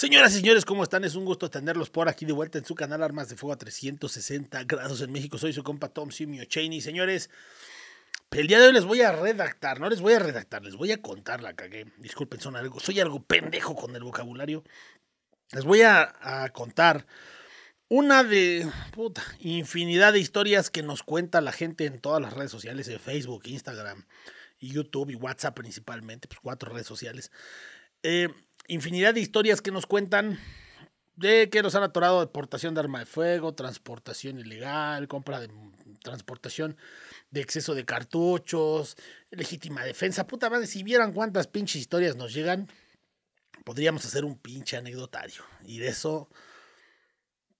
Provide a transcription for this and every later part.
Señoras y señores, ¿cómo están? Es un gusto tenerlos por aquí de vuelta en su canal Armas de Fuego a 360 grados en México. Soy su compa Tom Simio Cheney. Señores, el día de hoy les voy a redactar, no les voy a redactar, les voy a contar la cagué. Disculpen, son algo, soy algo pendejo con el vocabulario. Les voy a, contar una de infinidad de historias que nos cuenta la gente en todas las redes sociales, en Facebook, Instagram, y YouTube y WhatsApp principalmente, pues cuatro redes sociales. Eh, infinidad de historias que nos cuentan de que nos han atorado deportación de arma de fuego, transportación ilegal, compra de transportación de exceso de cartuchos, legítima defensa. Puta madre, si vieran cuántas pinches historias nos llegan, podríamos hacer un pinche anecdotario. Y de eso,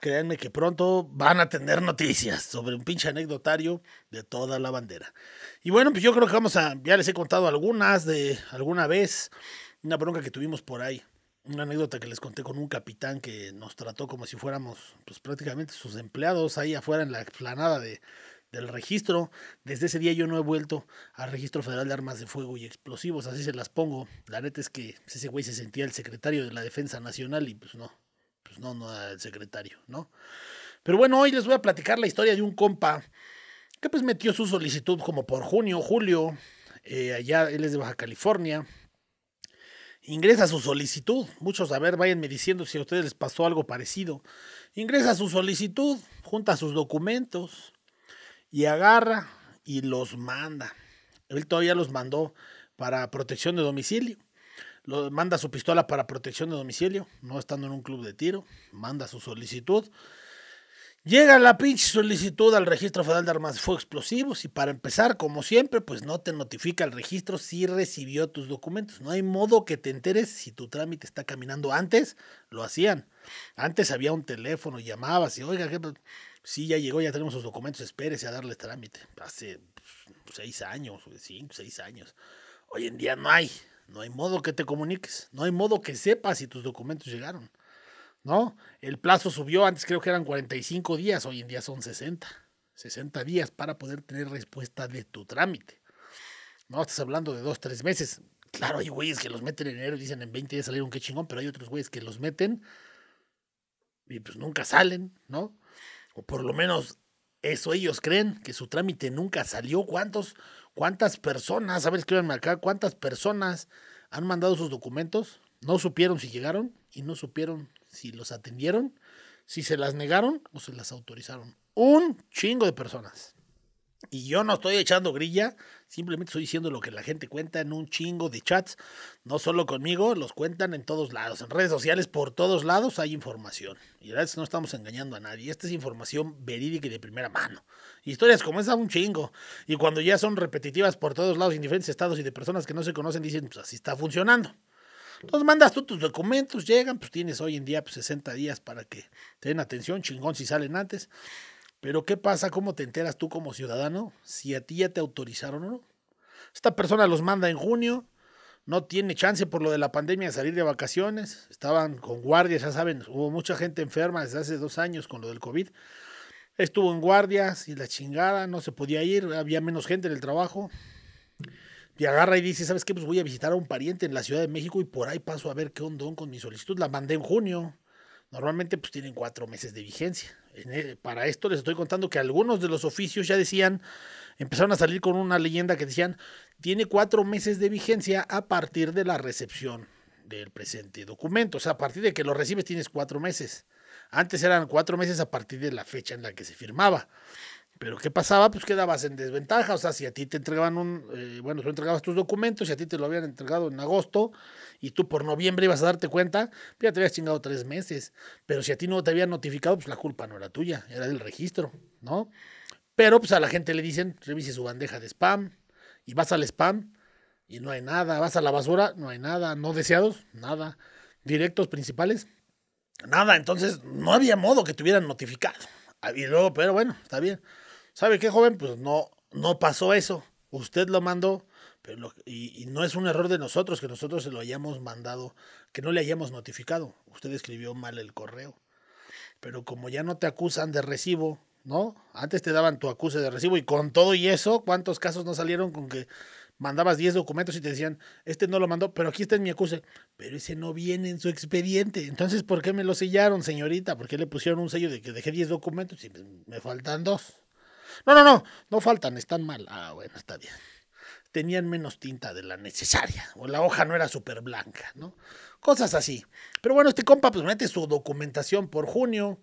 créanme que pronto van a tener noticias sobre un pinche anecdotario de toda la bandera. Y bueno, pues yo creo que vamos a, ya les he contado algunas de alguna vez una bronca que tuvimos por ahí. Una anécdota que les conté con un capitán que nos trató como si fuéramos pues, prácticamente sus empleados ahí afuera en la explanada de, del registro. Desde ese día yo no he vuelto al Registro Federal de Armas de Fuego y Explosivos, así se las pongo. La neta es que ese güey se sentía el secretario de la Defensa Nacional y pues no, pues no, no era el secretario, ¿no? Pero bueno, hoy les voy a platicar la historia de un compa que pues metió su solicitud como por junio, julio, eh, allá él es de Baja California, ingresa su solicitud. Muchos, a ver, váyanme diciendo si a ustedes les pasó algo parecido. Ingresa su solicitud, junta sus documentos y agarra y los manda. Él todavía los mandó para protección de domicilio. Lo, manda su pistola para protección de domicilio, no estando en un club de tiro. Manda su solicitud Llega la pinche solicitud al registro federal de armas fue fuego explosivos y para empezar, como siempre, pues no te notifica el registro si recibió tus documentos. No hay modo que te enteres si tu trámite está caminando. Antes lo hacían. Antes había un teléfono, llamabas y, oiga, si sí, ya llegó, ya tenemos sus documentos, espérese a darle trámite. Hace pues, seis años, cinco, seis años. Hoy en día no hay. No hay modo que te comuniques. No hay modo que sepas si tus documentos llegaron. ¿no? El plazo subió, antes creo que eran 45 días, hoy en día son 60. 60 días para poder tener respuesta de tu trámite. No, estás hablando de dos, tres meses. Claro, hay güeyes que los meten en enero y dicen en 20 días salieron, qué chingón, pero hay otros güeyes que los meten y pues nunca salen, ¿no? O por lo menos eso ellos creen, que su trámite nunca salió. ¿Cuántos, cuántas personas, a ver, escríbanme acá, cuántas personas han mandado sus documentos, no supieron si llegaron, y no supieron si los atendieron, si se las negaron o se las autorizaron. Un chingo de personas. Y yo no estoy echando grilla, simplemente estoy diciendo lo que la gente cuenta en un chingo de chats, no solo conmigo, los cuentan en todos lados, en redes sociales, por todos lados hay información. Y verdad no estamos engañando a nadie, esta es información verídica y de primera mano. Historias como esa un chingo. Y cuando ya son repetitivas por todos lados, en diferentes estados y de personas que no se conocen, dicen, pues así está funcionando. Los mandas tú tus documentos, llegan, pues tienes hoy en día 60 pues, días para que te den atención, chingón si salen antes. Pero ¿qué pasa? ¿Cómo te enteras tú como ciudadano si a ti ya te autorizaron o no? Esta persona los manda en junio, no tiene chance por lo de la pandemia de salir de vacaciones, estaban con guardias, ya saben, hubo mucha gente enferma desde hace dos años con lo del COVID. Estuvo en guardias y la chingada, no se podía ir, había menos gente en el trabajo y agarra y dice, ¿sabes qué? Pues voy a visitar a un pariente en la Ciudad de México y por ahí paso a ver qué ondón con mi solicitud. La mandé en junio. Normalmente pues tienen cuatro meses de vigencia. E, para esto les estoy contando que algunos de los oficios ya decían, empezaron a salir con una leyenda que decían, tiene cuatro meses de vigencia a partir de la recepción del presente documento. O sea, a partir de que lo recibes tienes cuatro meses. Antes eran cuatro meses a partir de la fecha en la que se firmaba. Pero ¿qué pasaba? Pues quedabas en desventaja. O sea, si a ti te entregaban un, eh, bueno, tú entregabas tus documentos, y a ti te lo habían entregado en agosto y tú por noviembre ibas a darte cuenta, pues ya te habías chingado tres meses. Pero si a ti no te habían notificado, pues la culpa no era tuya, era del registro, ¿no? Pero pues a la gente le dicen, revise su bandeja de spam y vas al spam y no hay nada, vas a la basura, no hay nada, no deseados, nada, directos principales, nada. Entonces no había modo que te hubieran notificado. Ah, y luego, pero bueno, está bien ¿Sabe qué, joven? Pues no, no pasó eso. Usted lo mandó. Pero y, y, no es un error de nosotros que nosotros se lo hayamos mandado, que no le hayamos notificado. Usted escribió mal el correo. Pero como ya no te acusan de recibo, ¿no? Antes te daban tu acuse de recibo y con todo y eso, ¿cuántos casos no salieron con que mandabas 10 documentos y te decían, este no lo mandó, pero aquí está en mi acuse? Pero ese no viene en su expediente. Entonces, ¿por qué me lo sellaron, señorita? ¿Por qué le pusieron un sello de que dejé 10 documentos y me faltan dos? No, no, no, no faltan, están mal. Ah, bueno, está bien. Tenían menos tinta de la necesaria, o la hoja no era súper blanca, ¿no? Cosas así. Pero bueno, este compa pues mete su documentación por junio.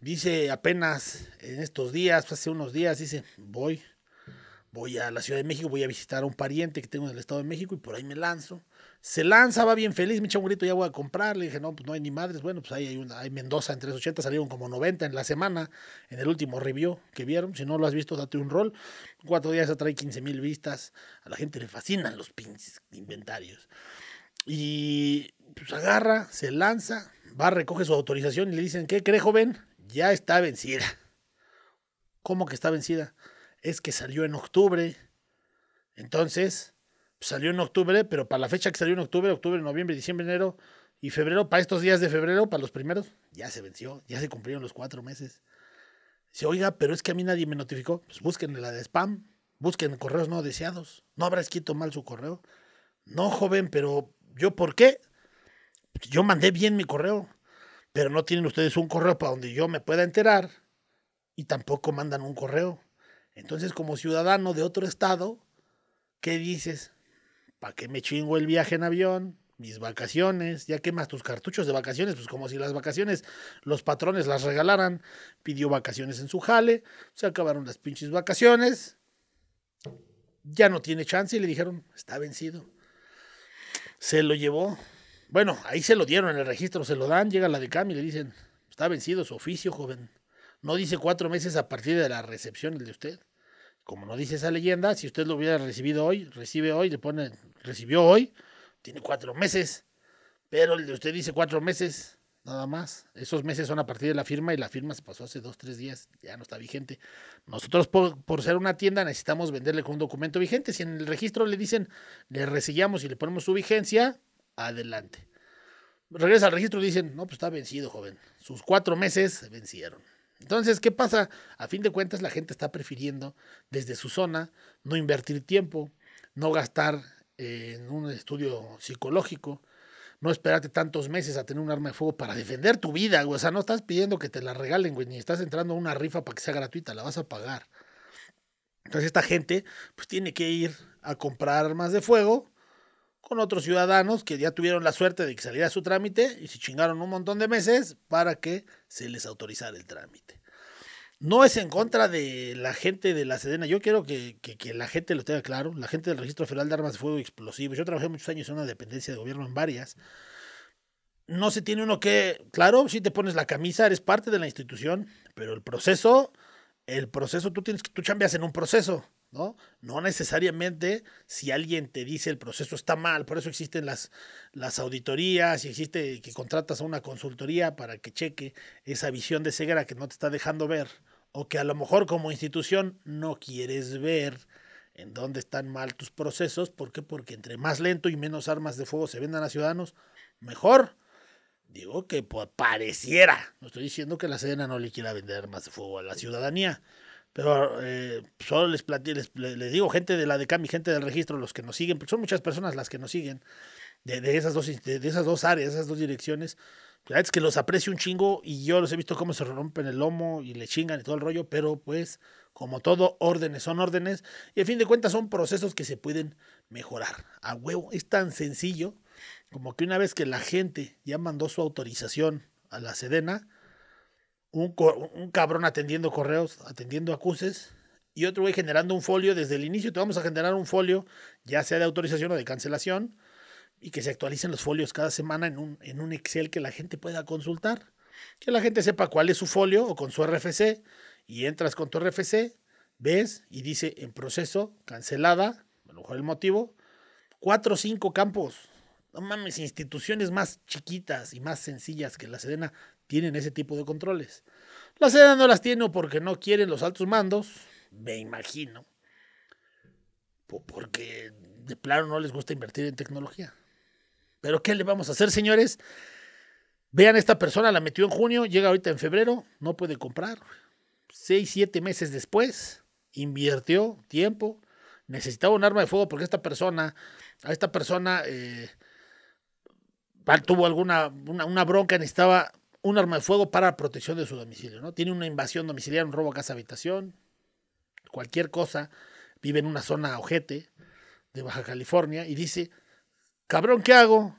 Dice apenas en estos días, hace unos días, dice, voy, voy a la Ciudad de México, voy a visitar a un pariente que tengo en el Estado de México y por ahí me lanzo. Se lanza, va bien feliz, mi echa un grito, ya voy a comprar. Le dije, no, pues no hay ni madres. Bueno, pues ahí hay una, hay Mendoza en 380, salieron como 90 en la semana, en el último review que vieron. Si no lo has visto, date un rol. Cuatro días atrae 15 mil vistas. A la gente le fascinan los pins inventarios. Y pues agarra, se lanza, va, recoge su autorización y le dicen, ¿qué cree, joven? Ya está vencida. ¿Cómo que está vencida? Es que salió en octubre. Entonces, salió en octubre, pero para la fecha que salió en octubre, octubre, noviembre, diciembre, enero y febrero, para estos días de febrero, para los primeros, ya se venció, ya se cumplieron los cuatro meses. Se oiga, pero es que a mí nadie me notificó. Pues busquen la de spam, busquen correos no deseados. No habrá escrito mal su correo. No, joven, pero ¿yo por qué? Pues yo mandé bien mi correo, pero no tienen ustedes un correo para donde yo me pueda enterar y tampoco mandan un correo. Entonces, como ciudadano de otro estado, ¿qué dices? ¿para qué me chingo el viaje en avión? Mis vacaciones, ya quemas tus cartuchos de vacaciones, pues como si las vacaciones los patrones las regalaran. Pidió vacaciones en su jale, se acabaron las pinches vacaciones. Ya no tiene chance y le dijeron, está vencido. Se lo llevó. Bueno, ahí se lo dieron en el registro, se lo dan, llega la de Cam y le dicen, está vencido su oficio, joven. No dice cuatro meses a partir de la recepción el de usted como no dice esa leyenda, si usted lo hubiera recibido hoy, recibe hoy, le pone, recibió hoy, tiene cuatro meses. Pero el de usted dice cuatro meses, nada más. Esos meses son a partir de la firma y la firma se pasó hace dos, tres días, ya no está vigente. Nosotros, por, ser una tienda, necesitamos venderle con un documento vigente. Si en el registro le dicen, le resellamos y le ponemos su vigencia, adelante. Regresa al registro y dicen, no, pues está vencido, joven. Sus cuatro meses se vencieron. Entonces, ¿qué pasa? A fin de cuentas, la gente está prefiriendo desde su zona no invertir tiempo, no gastar eh, en un estudio psicológico, no esperarte tantos meses a tener un arma de fuego para defender tu vida, O sea, no estás pidiendo que te la regalen, güey, ni estás entrando a una rifa para que sea gratuita, la vas a pagar. Entonces, esta gente, pues tiene que ir a comprar armas de fuego con otros ciudadanos que ya tuvieron la suerte de que saliera su trámite y se chingaron un montón de meses para que se les autorizara el trámite. No es en contra de la gente de la Sedena. Yo quiero que, la gente lo tenga claro. La gente del Registro Federal de Armas de Fuego y Explosivos. Yo trabajé muchos años en una dependencia de gobierno en varias. No se tiene uno que, claro, si te pones la camisa, eres parte de la institución, pero el proceso, el proceso, tú tienes que, tú cambias en un proceso ¿no? No necesariamente si alguien te dice el proceso está mal, por eso existen las, las auditorías y existe que contratas a una consultoría para que cheque esa visión de ceguera que no te está dejando ver o que a lo mejor como institución no quieres ver en dónde están mal tus procesos, ¿por qué? Porque entre más lento y menos armas de fuego se vendan a ciudadanos, mejor. Digo que pues, pareciera, no estoy diciendo que la Sedena no le quiera vender armas de fuego a la ciudadanía, pero eh, solo les, les, les, digo, gente de la DECAM y gente del registro, los que nos siguen, porque son muchas personas las que nos siguen de, de esas, dos, de, de, esas dos áreas, esas dos direcciones. La es que los aprecio un chingo y yo los he visto cómo se rompen el lomo y le chingan y todo el rollo, pero pues, como todo, órdenes son órdenes y a fin de cuentas son procesos que se pueden mejorar. A huevo, es tan sencillo como que una vez que la gente ya mandó su autorización a la Sedena, un, cabrón atendiendo correos, atendiendo acuses, y otro güey generando un folio desde el inicio. Te vamos a generar un folio, ya sea de autorización o de cancelación, y que se actualicen los folios cada semana en un, Excel que la gente pueda consultar. Que la gente sepa cuál es su folio o con su RFC, y entras con tu RFC, ves y dice en proceso, cancelada, a lo mejor el motivo, cuatro o cinco campos. No mames, instituciones más chiquitas y más sencillas que la Sedena tienen ese tipo de controles. La seda no las tiene porque no quieren los altos mandos, me imagino. porque de plano no les gusta invertir en tecnología. Pero ¿qué le vamos a hacer, señores? Vean, esta persona la metió en junio, llega ahorita en febrero, no puede comprar. Seis, siete meses después, invirtió tiempo, necesitaba un arma de fuego porque esta persona, a esta persona eh, tuvo alguna una, una bronca, necesitaba un arma de fuego para protección de su domicilio, ¿no? Tiene una invasión domiciliaria, un robo a casa habitación, cualquier cosa, vive en una zona ojete de Baja California y dice, cabrón, ¿qué hago?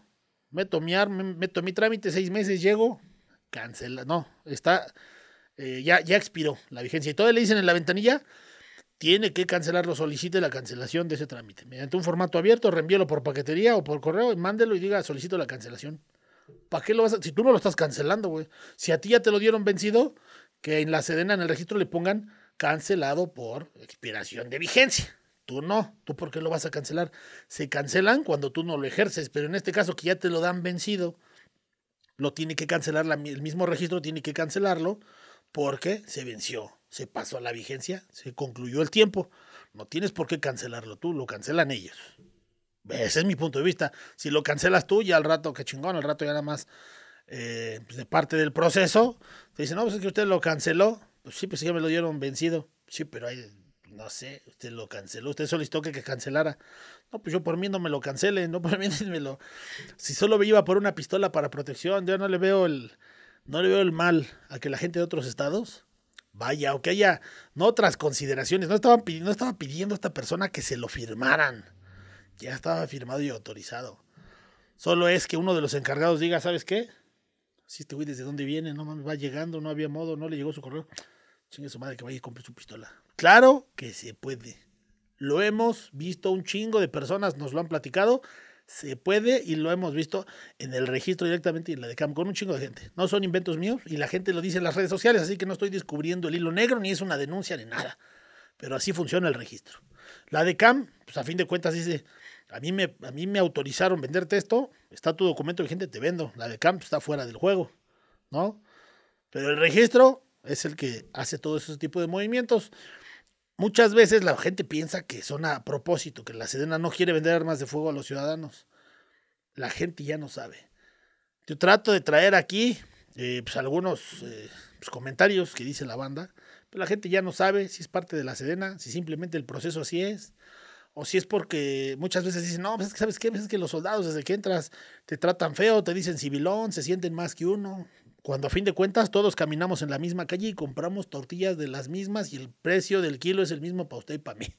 Meto mi arma, meto mi trámite, seis meses, llego, cancela, no, está, eh, ya, ya expiró la vigencia. Y todavía le dicen en la ventanilla, tiene que cancelarlo, solicite la cancelación de ese trámite. Mediante un formato abierto, reenvíelo por paquetería o por correo, mándelo y diga, solicito la cancelación. ¿Para qué lo vas a.? Si tú no lo estás cancelando, güey. Si a ti ya te lo dieron vencido, que en la Sedena, en el registro, le pongan cancelado por expiración de vigencia. Tú no. ¿Tú por qué lo vas a cancelar? Se cancelan cuando tú no lo ejerces, pero en este caso que ya te lo dan vencido, lo tiene que cancelar, el mismo registro tiene que cancelarlo porque se venció, se pasó a la vigencia, se concluyó el tiempo. No tienes por qué cancelarlo tú, lo cancelan ellos. Ese es mi punto de vista. Si lo cancelas tú, ya al rato, que chingón, al rato ya nada más eh, pues, de parte del proceso, te dicen, no, pues es que usted lo canceló. Pues sí, pues ya me lo dieron vencido. Sí, pero ahí, no sé, usted lo canceló, usted solicitó que, que cancelara. No, pues yo por mí no me lo cancelen no por mí me lo... Si solo me iba por una pistola para protección, yo no le veo el, no le veo el mal a que la gente de otros estados vaya o que haya otras consideraciones. No estaban, no estaba pidiendo a esta persona que se lo firmaran ya estaba firmado y autorizado. Solo es que uno de los encargados diga, ¿sabes qué? Si este güey desde dónde viene, no mames, va llegando, no había modo, no le llegó su correo. Chingue su madre que vaya y compre su pistola. Claro que se puede. Lo hemos visto un chingo de personas, nos lo han platicado. Se puede y lo hemos visto en el registro directamente y en la de CAM con un chingo de gente. No son inventos míos y la gente lo dice en las redes sociales, así que no estoy descubriendo el hilo negro ni es una denuncia ni nada. Pero así funciona el registro. La de CAM, pues a fin de cuentas dice, a mí me, a mí me autorizaron venderte esto, está tu documento gente te vendo. La de Camp está fuera del juego, ¿no? Pero el registro es el que hace todo ese tipo de movimientos. Muchas veces la gente piensa que son a propósito, que la Sedena no quiere vender armas de fuego a los ciudadanos. La gente ya no sabe. Yo trato de traer aquí eh, pues, algunos eh, pues, comentarios que dice la banda, pero la gente ya no sabe si es parte de la Sedena, si simplemente el proceso así es o si es porque muchas veces dicen, no, pues que sabes qué, pues es que los soldados desde que entras te tratan feo, te dicen civilón, se sienten más que uno. Cuando a fin de cuentas todos caminamos en la misma calle y compramos tortillas de las mismas y el precio del kilo es el mismo para usted y para mí.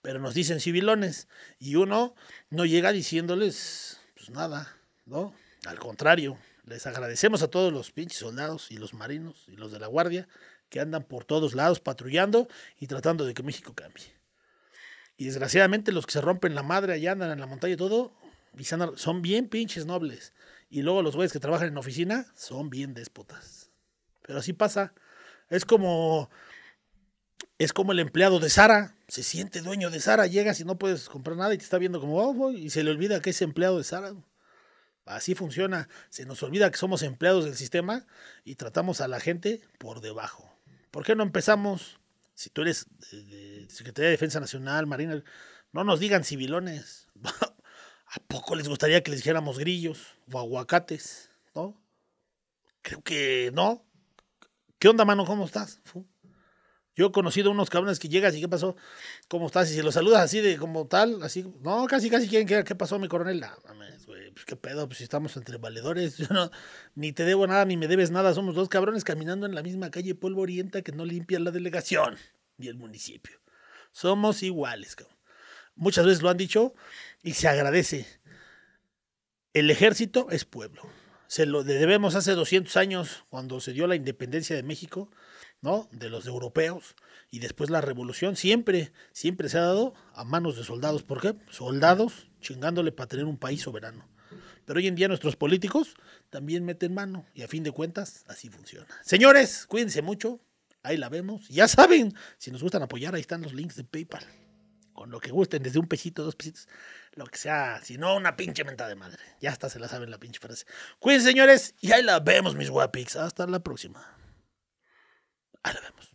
Pero nos dicen civilones y uno no llega diciéndoles pues nada, ¿no? Al contrario, les agradecemos a todos los pinches soldados y los marinos y los de la guardia que andan por todos lados patrullando y tratando de que México cambie. Y desgraciadamente los que se rompen la madre allá andan en la montaña y todo, y son bien pinches nobles. Y luego los güeyes que trabajan en oficina son bien déspotas. Pero así pasa. Es como es como el empleado de Sara, se siente dueño de Sara, llegas y no puedes comprar nada y te está viendo como, oh, y se le olvida que es empleado de Sara. Así funciona, se nos olvida que somos empleados del sistema y tratamos a la gente por debajo. ¿Por qué no empezamos si tú eres Secretaría de Defensa Nacional, Marina, no nos digan civilones. ¿A poco les gustaría que les dijéramos grillos o aguacates? ¿No? Creo que no. ¿Qué onda, mano? ¿Cómo estás? Yo he conocido unos cabrones que llegas y ¿qué pasó? ¿Cómo estás? Y si los saludas así de como tal, así, no, casi, casi quieren que ¿qué pasó, mi coronel? pues qué pedo, pues si estamos entre valedores, yo no, ni te debo nada, ni me debes nada, somos dos cabrones caminando en la misma calle Orienta que no limpia la delegación ni el municipio. Somos iguales, cabrón. Muchas veces lo han dicho y se agradece. El ejército es pueblo. Se lo debemos hace 200 años, cuando se dio la independencia de México, ¿no? De los europeos. Y después la revolución siempre, siempre se ha dado a manos de soldados. ¿Por qué? Soldados chingándole para tener un país soberano. Pero hoy en día nuestros políticos también meten mano y a fin de cuentas así funciona. Señores, cuídense mucho. Ahí la vemos. Ya saben, si nos gustan apoyar, ahí están los links de PayPal. Con lo que gusten, desde un pesito, dos pesitos, lo que sea. Si no, una pinche menta de madre. Ya hasta se la saben la pinche frase. Cuídense, señores, y ahí la vemos, mis guapics. Hasta la próxima. Ahí lo vemos.